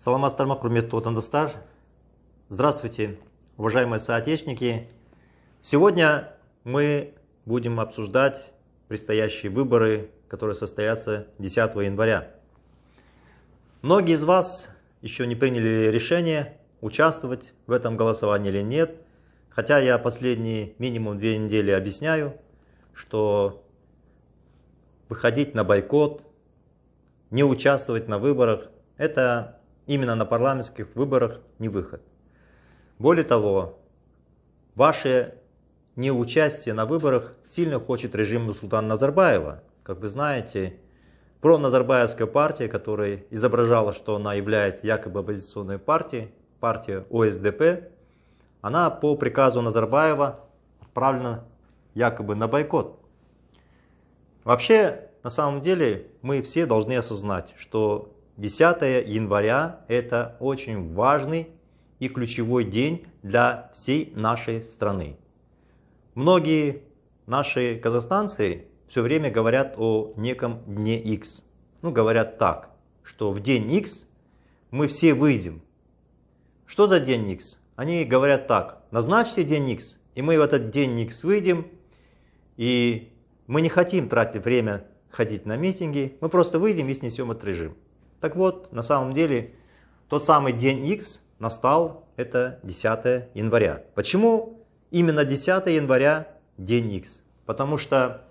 саламатсыздар ма тандастар. здравствуйте уважаемые соотечественники сегодня мы будем обсуждать предстоящие выборы которые состоятся 10 января многие из вас еще не приняли решение участвовать в этом голосовании или нет хотя я последние минимум две недели объясняю что выходить на бойкот не участвовать на выборах это именно на парламентских выборах не выход. Более того, ваше неучастие на выборах сильно хочет режим султана Назарбаева. Как вы знаете, проназарбаевская партия, которая изображала, что она является якобы оппозиционной партией, партия ОСДП, она по приказу Назарбаева отправлена якобы на бойкот. Вообще, на самом деле, мы все должны осознать, что 10 января – это очень важный и ключевой день для всей нашей страны. Многие наши казахстанцы все время говорят о неком дне X. Ну, говорят так, что в день X мы все выйдем. Что за день X? Они говорят так, назначьте день X, и мы в этот день X выйдем, и мы не хотим тратить время ходить на митинги, мы просто выйдем и снесем этот режим. Так вот, на самом деле, тот самый день X настал, это 10 января. Почему именно 10 января день X? Потому что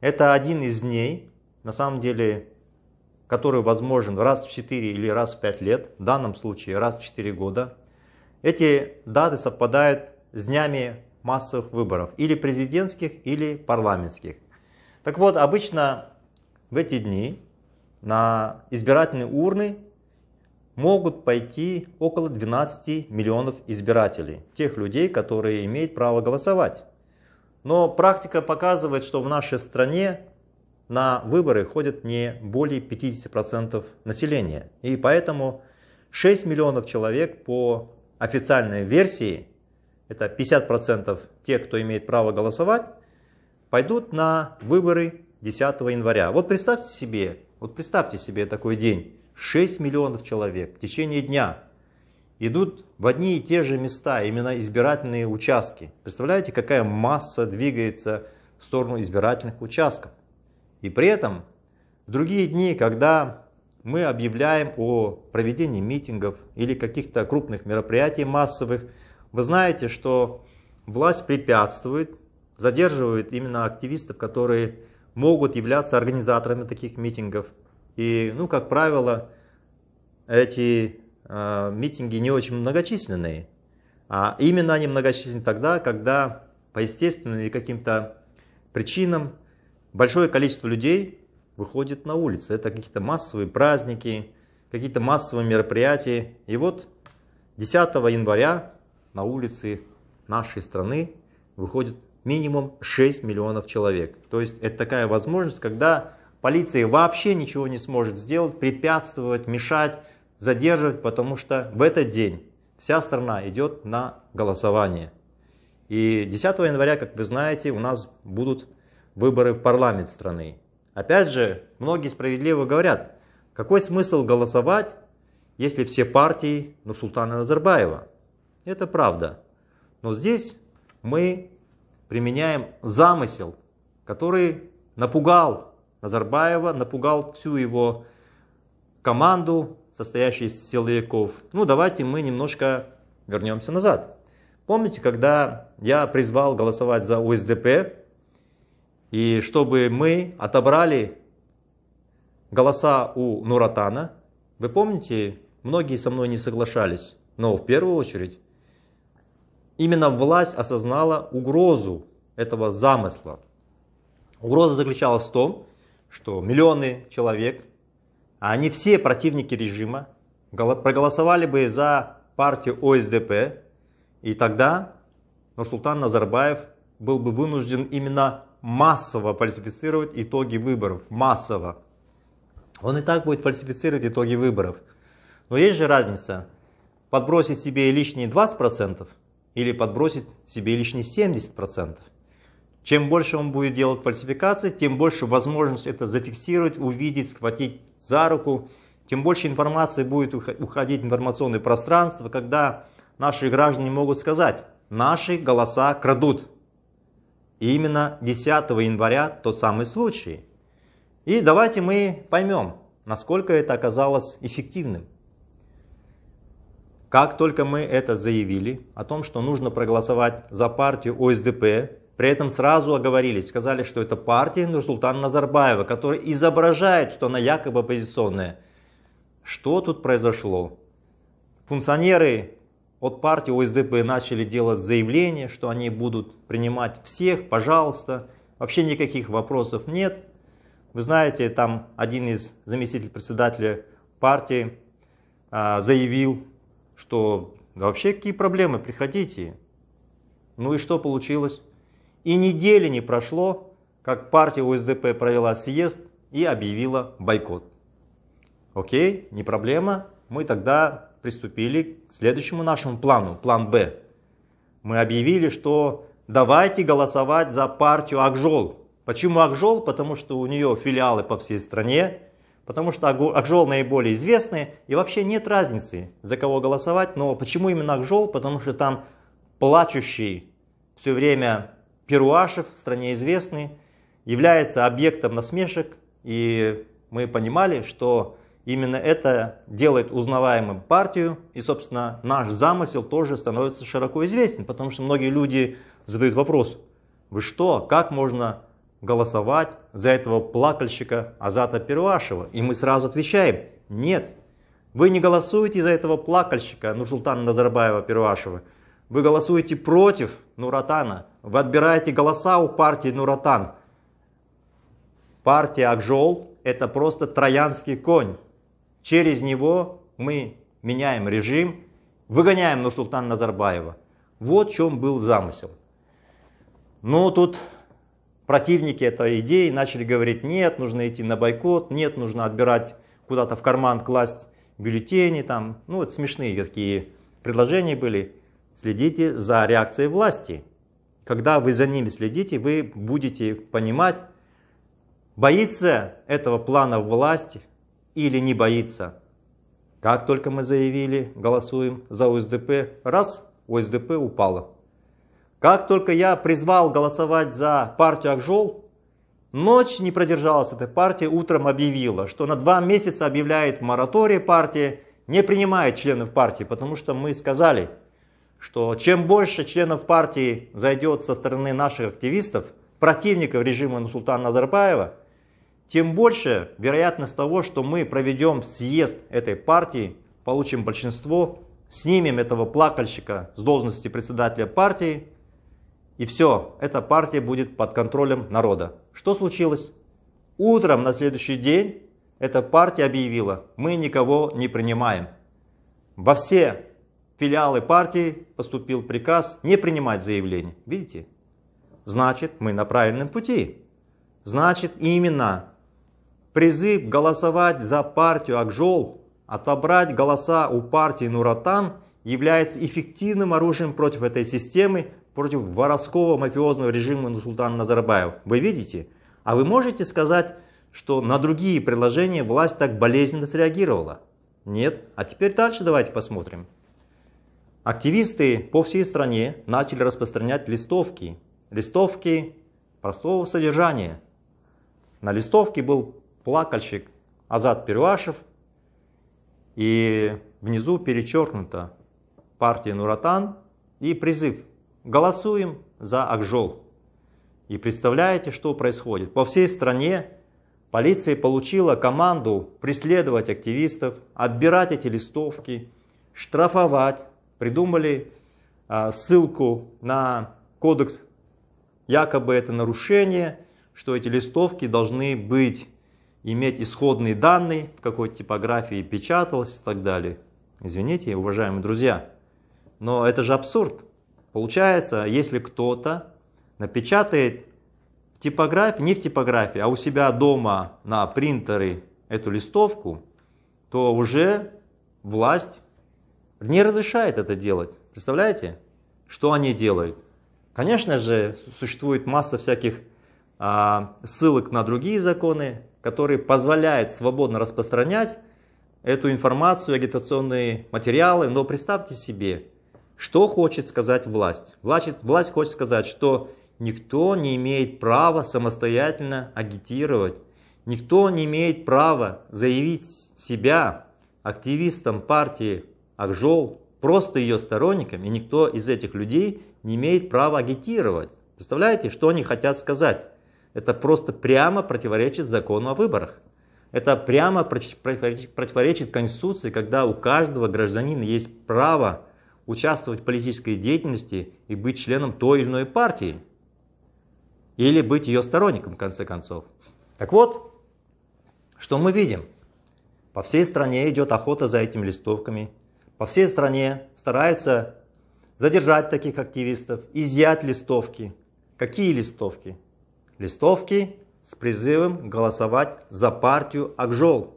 это один из дней, на самом деле, который возможен раз в 4 или раз в 5 лет, в данном случае раз в 4 года. Эти даты совпадают с днями массовых выборов, или президентских, или парламентских. Так вот, обычно в эти дни на избирательные урны могут пойти около 12 миллионов избирателей, тех людей, которые имеют право голосовать. Но практика показывает, что в нашей стране на выборы ходят не более 50% населения. И поэтому 6 миллионов человек по официальной версии, это 50% тех, кто имеет право голосовать, пойдут на выборы 10 января. Вот представьте себе, вот представьте себе такой день. 6 миллионов человек в течение дня идут в одни и те же места, именно избирательные участки. Представляете, какая масса двигается в сторону избирательных участков. И при этом в другие дни, когда мы объявляем о проведении митингов или каких-то крупных мероприятий массовых, вы знаете, что власть препятствует, задерживает именно активистов, которые могут являться организаторами таких митингов. И, ну, как правило, эти э, митинги не очень многочисленные. А именно они многочисленны тогда, когда по естественным или каким-то причинам большое количество людей выходит на улицы. Это какие-то массовые праздники, какие-то массовые мероприятия. И вот 10 января на улицы нашей страны выходит минимум 6 миллионов человек. То есть это такая возможность, когда полиция вообще ничего не сможет сделать, препятствовать, мешать, задерживать, потому что в этот день вся страна идет на голосование. И 10 января, как вы знаете, у нас будут выборы в парламент страны. Опять же, многие справедливо говорят, какой смысл голосовать, если все партии ну, султана Назарбаева? Это правда. Но здесь мы применяем замысел, который напугал Назарбаева, напугал всю его команду, состоящую из силовиков. Ну, давайте мы немножко вернемся назад. Помните, когда я призвал голосовать за ОСДП, и чтобы мы отобрали голоса у Нуратана, вы помните, многие со мной не соглашались, но в первую очередь Именно власть осознала угрозу этого замысла. Угроза заключалась в том, что миллионы человек, а они все противники режима, проголосовали бы за партию ОСДП, и тогда Нурсултан Назарбаев был бы вынужден именно массово фальсифицировать итоги выборов, массово. Он и так будет фальсифицировать итоги выборов. Но есть же разница подбросить себе лишние 20%, или подбросить себе лишние 70%. Чем больше он будет делать фальсификации, тем больше возможность это зафиксировать, увидеть, схватить за руку, тем больше информации будет уходить в информационное пространство, когда наши граждане могут сказать, наши голоса крадут. И именно 10 января тот самый случай. И давайте мы поймем, насколько это оказалось эффективным. Как только мы это заявили, о том, что нужно проголосовать за партию ОСДП, при этом сразу оговорились, сказали, что это партия Нурсултана Назарбаева, которая изображает, что она якобы оппозиционная. Что тут произошло? Функционеры от партии ОСДП начали делать заявление, что они будут принимать всех, пожалуйста. Вообще никаких вопросов нет. Вы знаете, там один из заместителей председателя партии а, заявил, что вообще какие проблемы, приходите. Ну и что получилось? И недели не прошло, как партия УСДП провела съезд и объявила бойкот. Окей, не проблема, мы тогда приступили к следующему нашему плану, план «Б». Мы объявили, что давайте голосовать за партию Акжол. Почему Акжол? Потому что у нее филиалы по всей стране, Потому что Акжол наиболее известный, и вообще нет разницы, за кого голосовать. Но почему именно Акжол? Потому что там плачущий все время Перуашев, в стране известный, является объектом насмешек, и мы понимали, что именно это делает узнаваемым партию, и, собственно, наш замысел тоже становится широко известен, потому что многие люди задают вопрос, вы что, как можно голосовать за этого плакальщика Азата Перуашева. И мы сразу отвечаем, нет, вы не голосуете за этого плакальщика Нурсултана Назарбаева Перуашева. Вы голосуете против Нуратана. Вы отбираете голоса у партии Нуратан. Партия Акжол – это просто троянский конь. Через него мы меняем режим, выгоняем Нурсултана Назарбаева. Вот в чем был замысел. Но ну, тут противники этой идеи начали говорить, нет, нужно идти на бойкот, нет, нужно отбирать куда-то в карман, класть бюллетени, там, ну вот смешные такие предложения были. Следите за реакцией власти. Когда вы за ними следите, вы будете понимать, боится этого плана власть или не боится. Как только мы заявили, голосуем за ОСДП, раз, ОСДП упала. Как только я призвал голосовать за партию Акжол, ночь не продержалась этой партии. утром объявила, что на два месяца объявляет мораторий партии, не принимает членов партии, потому что мы сказали, что чем больше членов партии зайдет со стороны наших активистов, противников режима Нусултана Назарбаева, тем больше вероятность того, что мы проведем съезд этой партии, получим большинство, снимем этого плакальщика с должности председателя партии, и все, эта партия будет под контролем народа. Что случилось? Утром на следующий день эта партия объявила, мы никого не принимаем. Во все филиалы партии поступил приказ не принимать заявление. Видите? Значит, мы на правильном пути. Значит, именно призыв голосовать за партию Акжол, отобрать голоса у партии Нуратан является эффективным оружием против этой системы, против воровского мафиозного режима нусултана Назарбаева. Вы видите? А вы можете сказать, что на другие предложения власть так болезненно среагировала? Нет. А теперь дальше давайте посмотрим. Активисты по всей стране начали распространять листовки. Листовки простого содержания. На листовке был плакальщик Азат Перуашев, и внизу перечеркнуто партия Нуратан и призыв Голосуем за Акжол. И представляете, что происходит? По всей стране полиция получила команду преследовать активистов, отбирать эти листовки, штрафовать. Придумали а, ссылку на кодекс, якобы это нарушение, что эти листовки должны быть, иметь исходные данные, в какой типографии печаталось и так далее. Извините, уважаемые друзья, но это же абсурд. Получается, если кто-то напечатает в типографии, не в типографии, а у себя дома на принтеры эту листовку, то уже власть не разрешает это делать. Представляете, что они делают? Конечно же, существует масса всяких а, ссылок на другие законы, которые позволяют свободно распространять эту информацию, агитационные материалы. Но представьте себе, что хочет сказать власть? Власть, власть хочет сказать, что никто не имеет права самостоятельно агитировать, никто не имеет права заявить себя активистом партии Акжол, просто ее сторонником, и никто из этих людей не имеет права агитировать. Представляете, что они хотят сказать? Это просто прямо противоречит закону о выборах. Это прямо противоречит Конституции, когда у каждого гражданина есть право участвовать в политической деятельности и быть членом той или иной партии. Или быть ее сторонником, в конце концов. Так вот, что мы видим? По всей стране идет охота за этими листовками. По всей стране старается задержать таких активистов, изъять листовки. Какие листовки? Листовки с призывом голосовать за партию Акжол.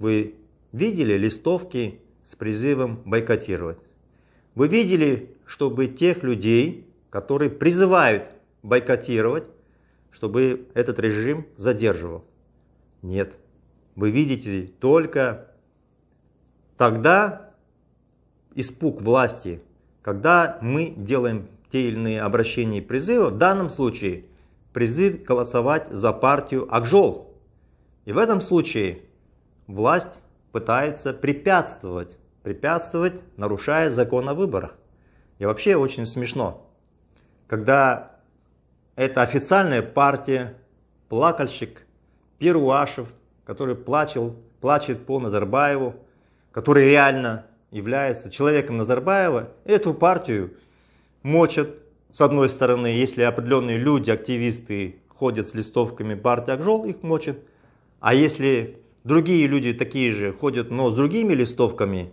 Вы видели листовки с призывом бойкотировать? Вы видели, чтобы тех людей, которые призывают бойкотировать, чтобы этот режим задерживал? Нет. Вы видите только тогда испуг власти, когда мы делаем те или иные обращения и призывы, в данном случае призыв голосовать за партию Акжол. И в этом случае власть пытается препятствовать препятствовать, нарушая закон о выборах. И вообще очень смешно, когда это официальная партия, плакальщик Перуашев, который плачил, плачет по Назарбаеву, который реально является человеком Назарбаева, эту партию мочат, с одной стороны, если определенные люди, активисты ходят с листовками партии Акжол, их мочат, а если другие люди такие же ходят, но с другими листовками,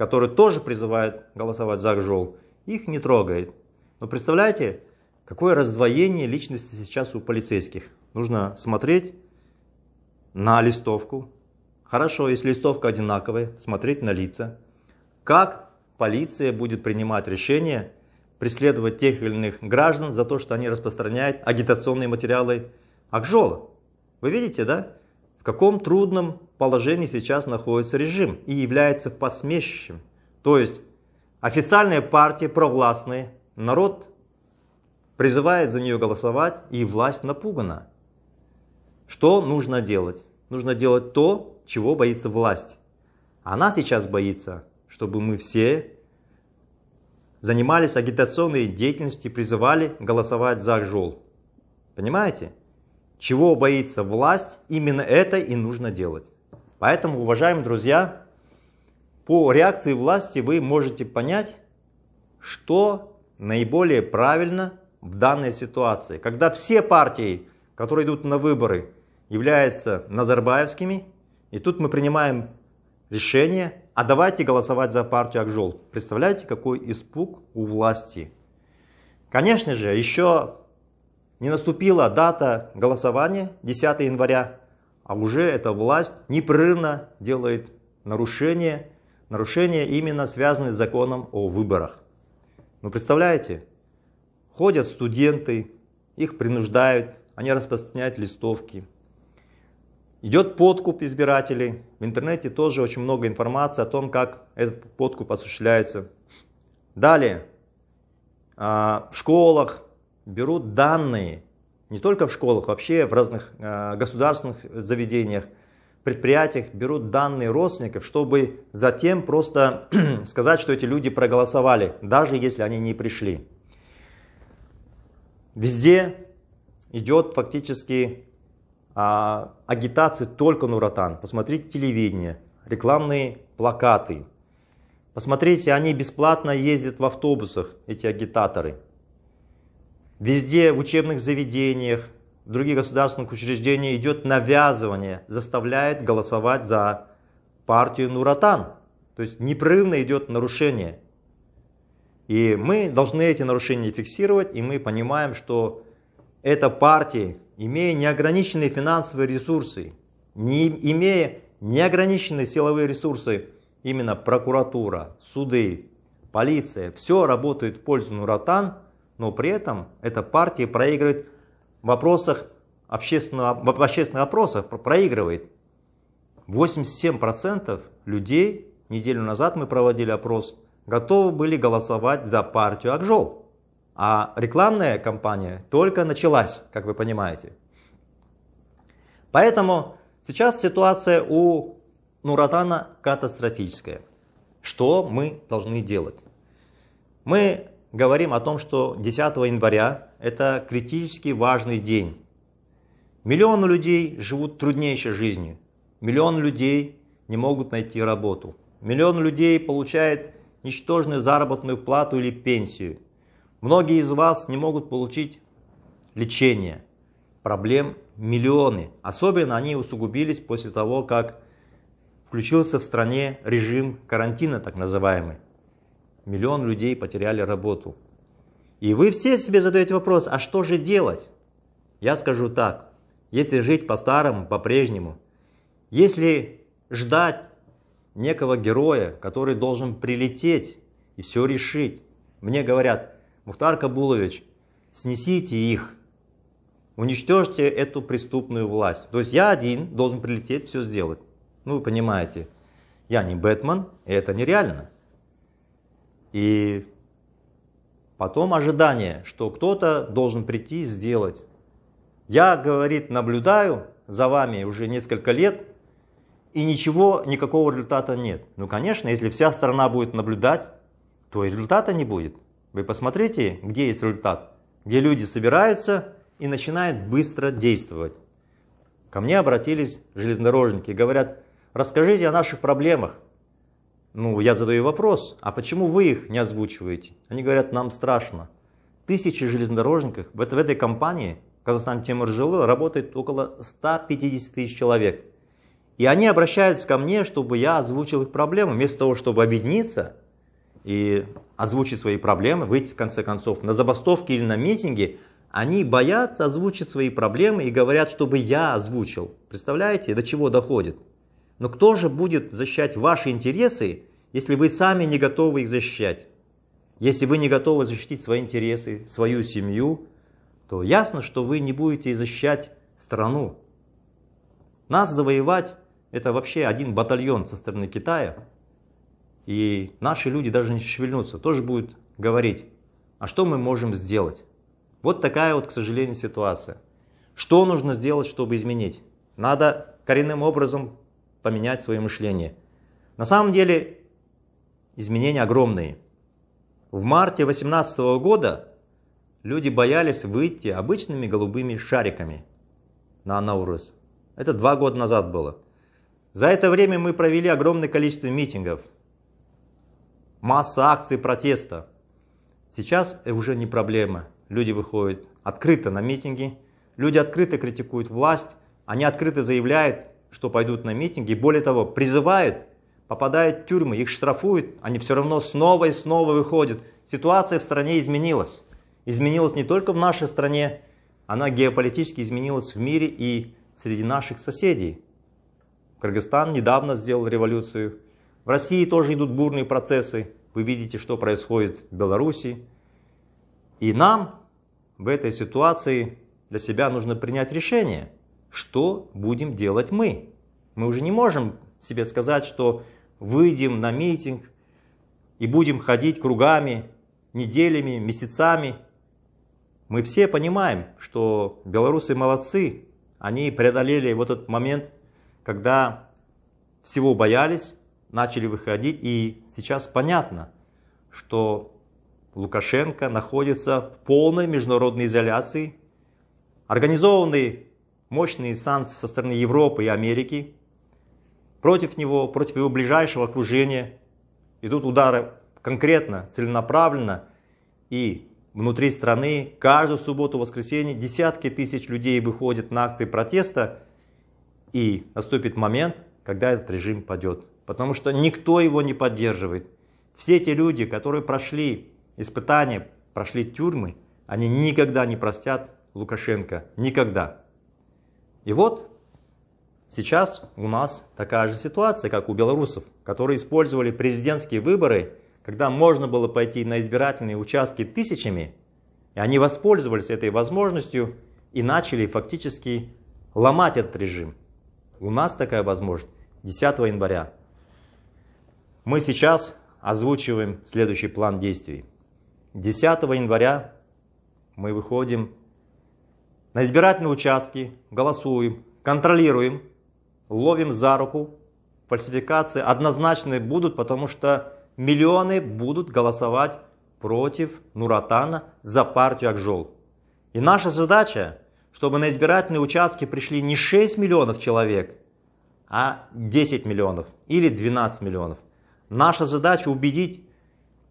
который тоже призывает голосовать за Гжол, их не трогает. Но представляете, какое раздвоение личности сейчас у полицейских. Нужно смотреть на листовку. Хорошо, если листовка одинаковая, смотреть на лица. Как полиция будет принимать решение преследовать тех или иных граждан за то, что они распространяют агитационные материалы Акжола. Вы видите, да? каком трудном положении сейчас находится режим и является посмешищем. То есть официальные партии провластные, народ призывает за нее голосовать, и власть напугана. Что нужно делать? Нужно делать то, чего боится власть. Она сейчас боится, чтобы мы все занимались агитационной деятельностью и призывали голосовать за Жол. Понимаете? чего боится власть, именно это и нужно делать. Поэтому, уважаемые друзья, по реакции власти вы можете понять, что наиболее правильно в данной ситуации. Когда все партии, которые идут на выборы, являются назарбаевскими, и тут мы принимаем решение, а давайте голосовать за партию Акжол. Представляете, какой испуг у власти. Конечно же, еще не наступила дата голосования 10 января, а уже эта власть непрерывно делает нарушения, нарушения именно связанные с законом о выборах. Ну представляете, ходят студенты, их принуждают, они распространяют листовки. Идет подкуп избирателей. В интернете тоже очень много информации о том, как этот подкуп осуществляется. Далее, а, в школах, берут данные не только в школах, вообще в разных э, государственных заведениях, предприятиях берут данные родственников, чтобы затем просто сказать, что эти люди проголосовали, даже если они не пришли. Везде идет фактически а, агитация только Нуратан. Посмотрите телевидение, рекламные плакаты. Посмотрите, они бесплатно ездят в автобусах, эти агитаторы – Везде в учебных заведениях, в других государственных учреждениях идет навязывание, заставляет голосовать за партию Нуратан. То есть непрерывно идет нарушение. И мы должны эти нарушения фиксировать, и мы понимаем, что эта партия, имея неограниченные финансовые ресурсы, не имея неограниченные силовые ресурсы, именно прокуратура, суды, полиция, все работает в пользу Нуратан – но при этом эта партия проигрывает в вопросах общественного, в общественных опросах, проигрывает. 87% людей, неделю назад мы проводили опрос, готовы были голосовать за партию Акжол. А рекламная кампания только началась, как вы понимаете. Поэтому сейчас ситуация у Нуратана катастрофическая. Что мы должны делать? Мы говорим о том, что 10 января – это критически важный день. Миллионы людей живут труднейшей жизнью. Миллион людей не могут найти работу. Миллион людей получает ничтожную заработную плату или пенсию. Многие из вас не могут получить лечение. Проблем миллионы. Особенно они усугубились после того, как включился в стране режим карантина так называемый. Миллион людей потеряли работу. И вы все себе задаете вопрос, а что же делать? Я скажу так, если жить по-старому, по-прежнему, если ждать некого героя, который должен прилететь и все решить, мне говорят, Мухтар Кабулович, снесите их, уничтожьте эту преступную власть. То есть я один должен прилететь, все сделать. Ну, вы понимаете, я не Бэтмен, и это нереально. И потом ожидание, что кто-то должен прийти и сделать. Я, говорит, наблюдаю за вами уже несколько лет, и ничего, никакого результата нет. Ну, конечно, если вся страна будет наблюдать, то и результата не будет. Вы посмотрите, где есть результат, где люди собираются и начинают быстро действовать. Ко мне обратились железнодорожники говорят, расскажите о наших проблемах. Ну, я задаю вопрос, а почему вы их не озвучиваете? Они говорят, нам страшно. Тысячи железнодорожников в, это, в этой компании, Казахстан Тимур Жилы, работает около 150 тысяч человек. И они обращаются ко мне, чтобы я озвучил их проблемы, вместо того, чтобы объединиться и озвучить свои проблемы, выйти в конце концов на забастовки или на митинги, они боятся озвучить свои проблемы и говорят, чтобы я озвучил. Представляете, до чего доходит? Но кто же будет защищать ваши интересы, если вы сами не готовы их защищать? Если вы не готовы защитить свои интересы, свою семью, то ясно, что вы не будете защищать страну. Нас завоевать – это вообще один батальон со стороны Китая, и наши люди даже не шевельнутся, тоже будут говорить, а что мы можем сделать? Вот такая вот, к сожалению, ситуация. Что нужно сделать, чтобы изменить? Надо коренным образом поменять свое мышление. На самом деле изменения огромные. В марте 2018 года люди боялись выйти обычными голубыми шариками на Анаурус. Это два года назад было. За это время мы провели огромное количество митингов, масса акций протеста. Сейчас уже не проблема. Люди выходят открыто на митинги, люди открыто критикуют власть, они открыто заявляют, что пойдут на митинги, более того, призывают, попадают в тюрьмы, их штрафуют, они все равно снова и снова выходят. Ситуация в стране изменилась. Изменилась не только в нашей стране, она геополитически изменилась в мире и среди наших соседей. Кыргызстан недавно сделал революцию. В России тоже идут бурные процессы. Вы видите, что происходит в Беларуси. И нам в этой ситуации для себя нужно принять решение – что будем делать мы. Мы уже не можем себе сказать, что выйдем на митинг и будем ходить кругами, неделями, месяцами. Мы все понимаем, что белорусы молодцы, они преодолели вот этот момент, когда всего боялись, начали выходить, и сейчас понятно, что Лукашенко находится в полной международной изоляции. Организованный мощный санс со стороны Европы и Америки против него, против его ближайшего окружения. Идут удары конкретно, целенаправленно и внутри страны. Каждую субботу, воскресенье десятки тысяч людей выходят на акции протеста и наступит момент, когда этот режим падет. Потому что никто его не поддерживает. Все те люди, которые прошли испытания, прошли тюрьмы, они никогда не простят Лукашенко. Никогда. И вот сейчас у нас такая же ситуация, как у белорусов, которые использовали президентские выборы, когда можно было пойти на избирательные участки тысячами, и они воспользовались этой возможностью и начали фактически ломать этот режим. У нас такая возможность 10 января. Мы сейчас озвучиваем следующий план действий. 10 января мы выходим на избирательные участки, голосуем, контролируем, ловим за руку. Фальсификации однозначно будут, потому что миллионы будут голосовать против Нуратана за партию Акжол. И наша задача, чтобы на избирательные участки пришли не 6 миллионов человек, а 10 миллионов или 12 миллионов. Наша задача убедить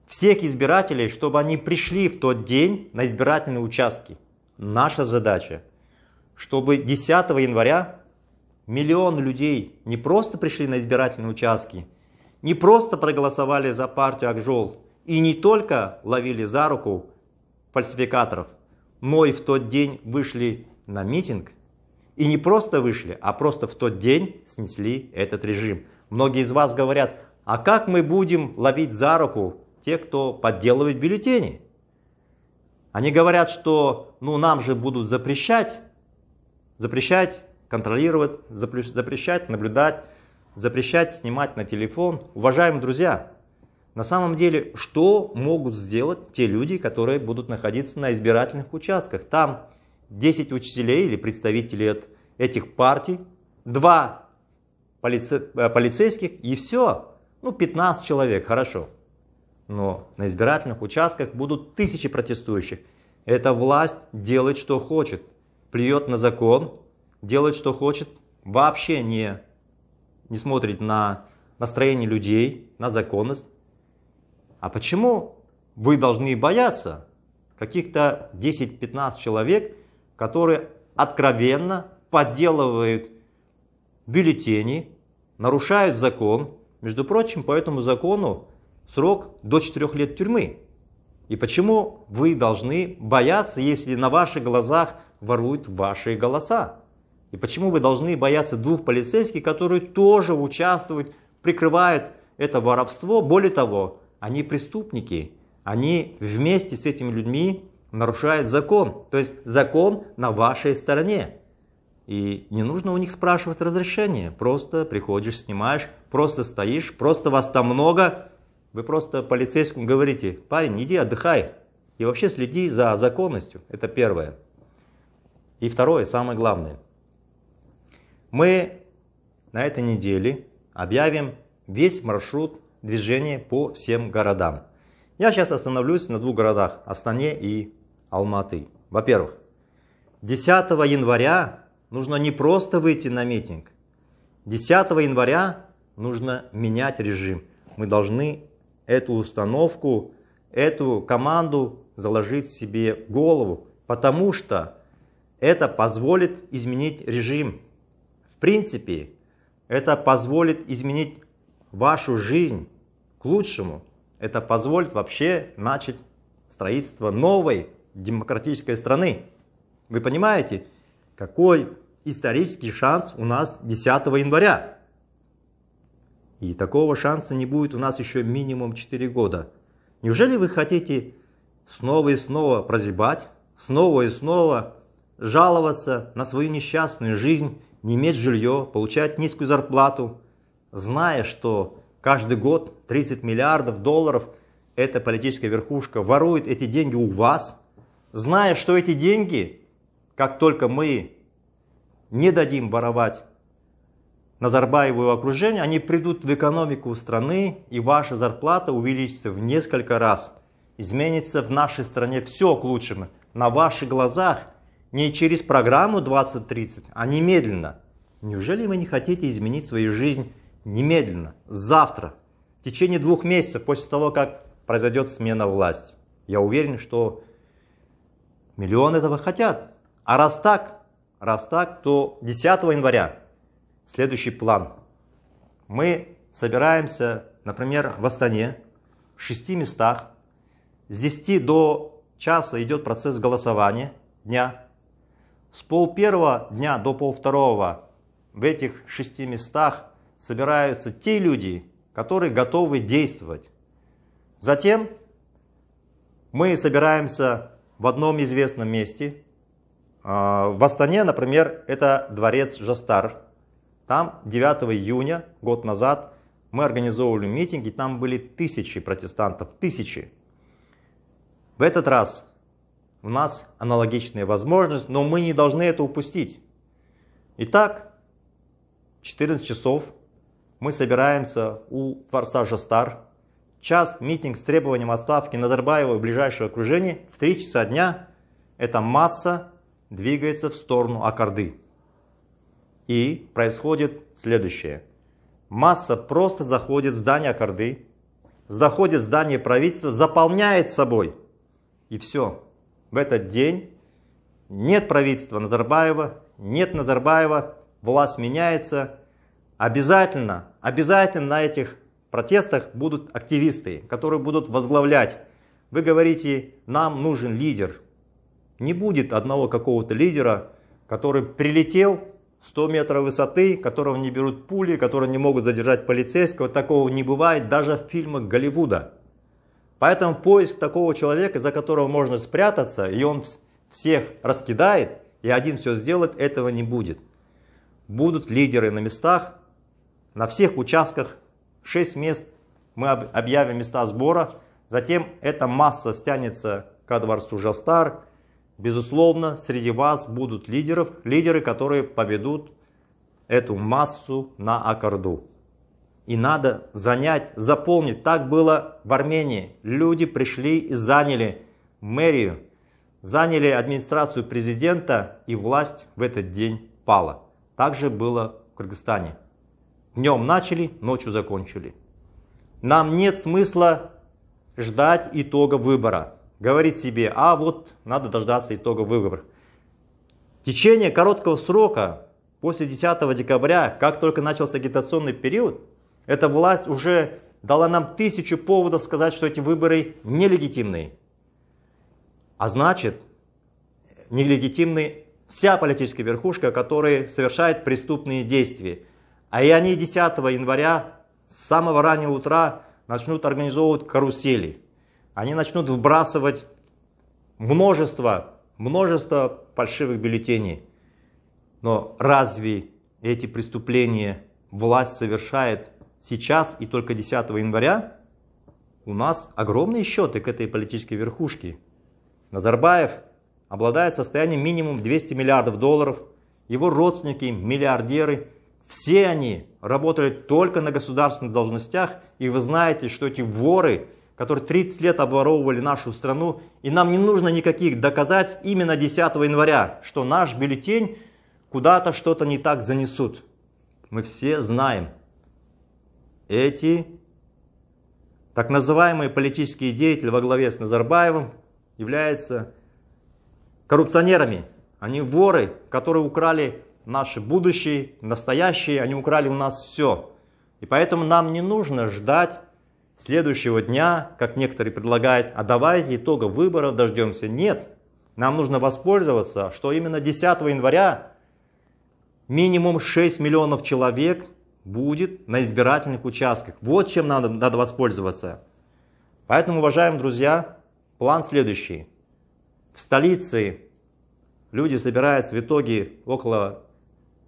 всех избирателей, чтобы они пришли в тот день на избирательные участки – Наша задача, чтобы 10 января миллион людей не просто пришли на избирательные участки, не просто проголосовали за партию Акжол и не только ловили за руку фальсификаторов, но и в тот день вышли на митинг и не просто вышли, а просто в тот день снесли этот режим. Многие из вас говорят, а как мы будем ловить за руку тех, кто подделывает бюллетени? Они говорят, что ну, нам же будут запрещать, запрещать, контролировать, запрещать, наблюдать, запрещать, снимать на телефон. Уважаемые друзья, на самом деле, что могут сделать те люди, которые будут находиться на избирательных участках? Там 10 учителей или представителей этих партий, 2 полице э, полицейских и все. Ну, 15 человек, хорошо но на избирательных участках будут тысячи протестующих. Эта власть делает, что хочет, плюет на закон, делает, что хочет, вообще не, не смотрит на настроение людей, на законность. А почему вы должны бояться каких-то 10-15 человек, которые откровенно подделывают бюллетени, нарушают закон. Между прочим, по этому закону срок до 4 лет тюрьмы. И почему вы должны бояться, если на ваших глазах воруют ваши голоса? И почему вы должны бояться двух полицейских, которые тоже участвуют, прикрывают это воровство? Более того, они преступники, они вместе с этими людьми нарушают закон. То есть закон на вашей стороне. И не нужно у них спрашивать разрешения. Просто приходишь, снимаешь, просто стоишь, просто вас там много, вы просто полицейскому говорите, парень, иди отдыхай. И вообще следи за законностью. Это первое. И второе, самое главное. Мы на этой неделе объявим весь маршрут движения по всем городам. Я сейчас остановлюсь на двух городах, Астане и Алматы. Во-первых, 10 января нужно не просто выйти на митинг. 10 января нужно менять режим. Мы должны эту установку, эту команду заложить себе в голову, потому что это позволит изменить режим. В принципе, это позволит изменить вашу жизнь к лучшему. Это позволит вообще начать строительство новой демократической страны. Вы понимаете, какой исторический шанс у нас 10 января? И такого шанса не будет у нас еще минимум 4 года. Неужели вы хотите снова и снова прозябать, снова и снова жаловаться на свою несчастную жизнь, не иметь жилье, получать низкую зарплату, зная, что каждый год 30 миллиардов долларов эта политическая верхушка ворует эти деньги у вас, зная, что эти деньги, как только мы не дадим воровать Назарбаеву и его окружение, они придут в экономику страны, и ваша зарплата увеличится в несколько раз. Изменится в нашей стране все к лучшему, на ваших глазах, не через программу 2030, а немедленно. Неужели вы не хотите изменить свою жизнь немедленно, завтра, в течение двух месяцев после того, как произойдет смена власти? Я уверен, что миллионы этого хотят. А раз так, раз так, то 10 января следующий план. Мы собираемся, например, в Астане, в шести местах. С 10 до часа идет процесс голосования дня. С пол первого дня до пол второго в этих шести местах собираются те люди, которые готовы действовать. Затем мы собираемся в одном известном месте. А, в Астане, например, это дворец Жастар, там 9 июня, год назад, мы организовывали митинги, там были тысячи протестантов, тысячи. В этот раз у нас аналогичная возможность, но мы не должны это упустить. Итак, 14 часов мы собираемся у Дворца Жастар. Час митинг с требованием отставки Назарбаева и ближайшего окружения в 3 часа дня. Эта масса двигается в сторону Аккорды и происходит следующее. Масса просто заходит в здание Акарды, заходит в здание правительства, заполняет собой. И все. В этот день нет правительства Назарбаева, нет Назарбаева, власть меняется. Обязательно, обязательно на этих протестах будут активисты, которые будут возглавлять. Вы говорите, нам нужен лидер. Не будет одного какого-то лидера, который прилетел, 100 метров высоты, которого не берут пули, которые не могут задержать полицейского. Такого не бывает даже в фильмах Голливуда. Поэтому поиск такого человека, за которого можно спрятаться, и он всех раскидает, и один все сделает, этого не будет. Будут лидеры на местах, на всех участках, 6 мест мы объявим места сбора, затем эта масса стянется ко дворцу Жастар, Безусловно, среди вас будут лидеров, лидеры, которые поведут эту массу на аккорду. И надо занять, заполнить. Так было в Армении. Люди пришли и заняли мэрию, заняли администрацию президента, и власть в этот день пала. Так же было в Кыргызстане. Днем начали, ночью закончили. Нам нет смысла ждать итога выбора говорит себе, а вот надо дождаться итога выборов. течение короткого срока, после 10 декабря, как только начался агитационный период, эта власть уже дала нам тысячу поводов сказать, что эти выборы нелегитимны. А значит, нелегитимны вся политическая верхушка, которая совершает преступные действия. А и они 10 января с самого раннего утра начнут организовывать карусели – они начнут вбрасывать множество, множество фальшивых бюллетеней. Но разве эти преступления власть совершает сейчас и только 10 января? У нас огромные счеты к этой политической верхушке. Назарбаев обладает состоянием минимум 200 миллиардов долларов, его родственники, миллиардеры, все они работали только на государственных должностях, и вы знаете, что эти воры – которые 30 лет обворовывали нашу страну, и нам не нужно никаких доказать именно 10 января, что наш бюллетень куда-то что-то не так занесут. Мы все знаем, эти так называемые политические деятели во главе с Назарбаевым являются коррупционерами. Они воры, которые украли наши будущие, настоящие. они украли у нас все. И поэтому нам не нужно ждать следующего дня, как некоторые предлагают, а давайте итога выборов дождемся. Нет, нам нужно воспользоваться, что именно 10 января минимум 6 миллионов человек будет на избирательных участках. Вот чем надо, надо воспользоваться. Поэтому, уважаемые друзья, план следующий. В столице люди собираются в итоге около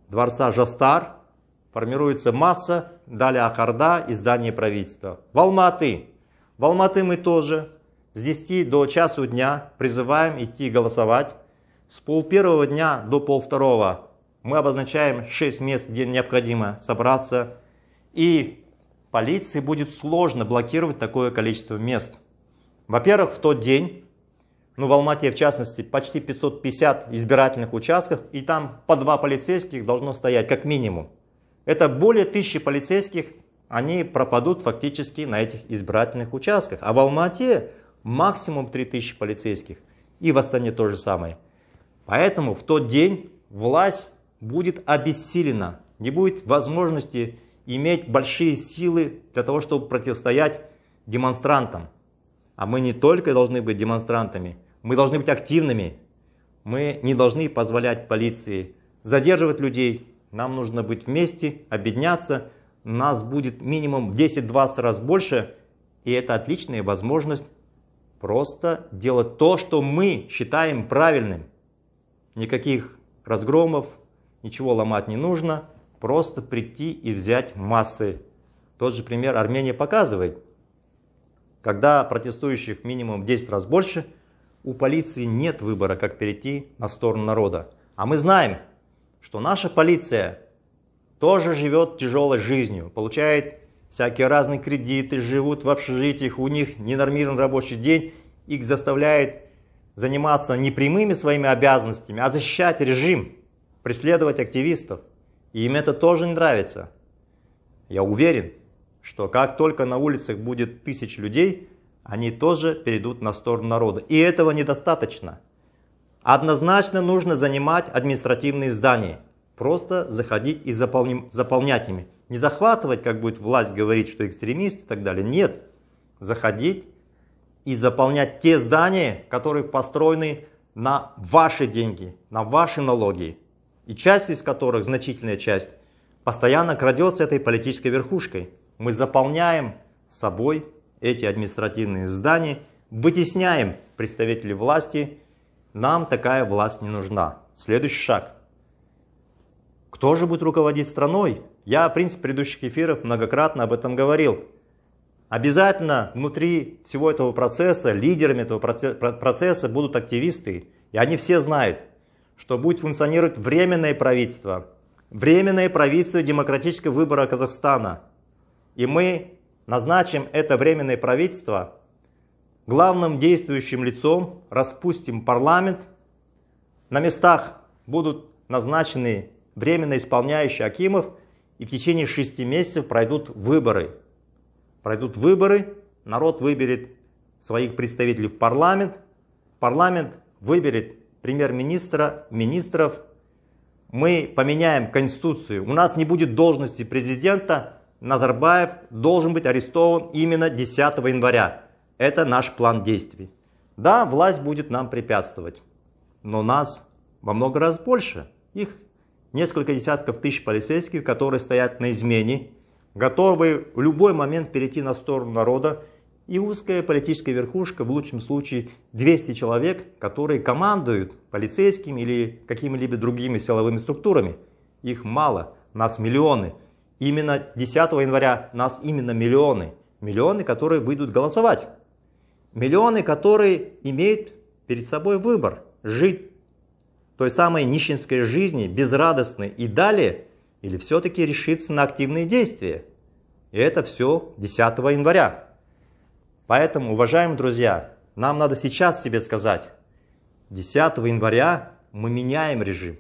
дворца Жастар, формируется масса, Далее Акарда, здание правительства. В Алматы. В Алматы мы тоже с 10 до часу дня призываем идти голосовать. С пол первого дня до пол второго мы обозначаем 6 мест, где необходимо собраться. И полиции будет сложно блокировать такое количество мест. Во-первых, в тот день, ну в Алмате в частности, почти 550 избирательных участков, и там по два полицейских должно стоять как минимум. Это более тысячи полицейских, они пропадут фактически на этих избирательных участках. А в Алмате максимум 3000 полицейских. И в Астане то же самое. Поэтому в тот день власть будет обессилена. Не будет возможности иметь большие силы для того, чтобы противостоять демонстрантам. А мы не только должны быть демонстрантами, мы должны быть активными. Мы не должны позволять полиции задерживать людей, нам нужно быть вместе, объединяться. Нас будет минимум в 10-20 раз больше. И это отличная возможность просто делать то, что мы считаем правильным. Никаких разгромов, ничего ломать не нужно. Просто прийти и взять массы. Тот же пример Армения показывает. Когда протестующих минимум в 10 раз больше, у полиции нет выбора, как перейти на сторону народа. А мы знаем, что наша полиция тоже живет тяжелой жизнью, получает всякие разные кредиты, живут в общежитиях, у них ненормирован рабочий день, их заставляет заниматься не прямыми своими обязанностями, а защищать режим, преследовать активистов. И им это тоже не нравится. Я уверен, что как только на улицах будет тысяч людей, они тоже перейдут на сторону народа. И этого недостаточно. Однозначно нужно занимать административные здания. Просто заходить и заполним, заполнять ими. Не захватывать, как будет власть говорить, что экстремисты и так далее. Нет. Заходить и заполнять те здания, которые построены на ваши деньги, на ваши налоги. И часть из которых, значительная часть, постоянно крадется этой политической верхушкой. Мы заполняем собой эти административные здания, вытесняем представителей власти нам такая власть не нужна. Следующий шаг. Кто же будет руководить страной? Я, в принципе, предыдущих эфиров многократно об этом говорил. Обязательно внутри всего этого процесса, лидерами этого процесса будут активисты. И они все знают, что будет функционировать временное правительство. Временное правительство демократического выбора Казахстана. И мы назначим это временное правительство главным действующим лицом распустим парламент. На местах будут назначены временно исполняющие Акимов, и в течение шести месяцев пройдут выборы. Пройдут выборы, народ выберет своих представителей в парламент, парламент выберет премьер-министра, министров, мы поменяем конституцию, у нас не будет должности президента, Назарбаев должен быть арестован именно 10 января. Это наш план действий. Да, власть будет нам препятствовать, но нас во много раз больше. Их несколько десятков тысяч полицейских, которые стоят на измене, готовы в любой момент перейти на сторону народа, и узкая политическая верхушка, в лучшем случае 200 человек, которые командуют полицейскими или какими-либо другими силовыми структурами. Их мало, нас миллионы. Именно 10 января нас именно миллионы. Миллионы, которые выйдут голосовать. Миллионы, которые имеют перед собой выбор жить той самой нищенской жизни, безрадостной и далее, или все-таки решиться на активные действия. И это все 10 января. Поэтому, уважаемые друзья, нам надо сейчас себе сказать, 10 января мы меняем режим.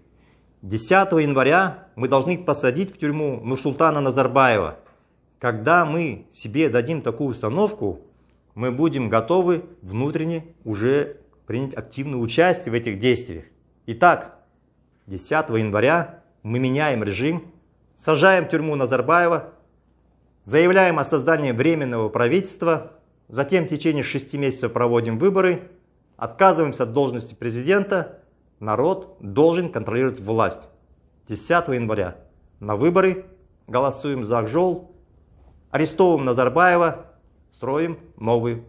10 января мы должны посадить в тюрьму Нурсултана Назарбаева. Когда мы себе дадим такую установку, мы будем готовы внутренне уже принять активное участие в этих действиях. Итак, 10 января мы меняем режим, сажаем тюрьму Назарбаева, заявляем о создании временного правительства, затем в течение 6 месяцев проводим выборы, отказываемся от должности президента, народ должен контролировать власть. 10 января на выборы голосуем за Акжол, арестовываем Назарбаева, строим новые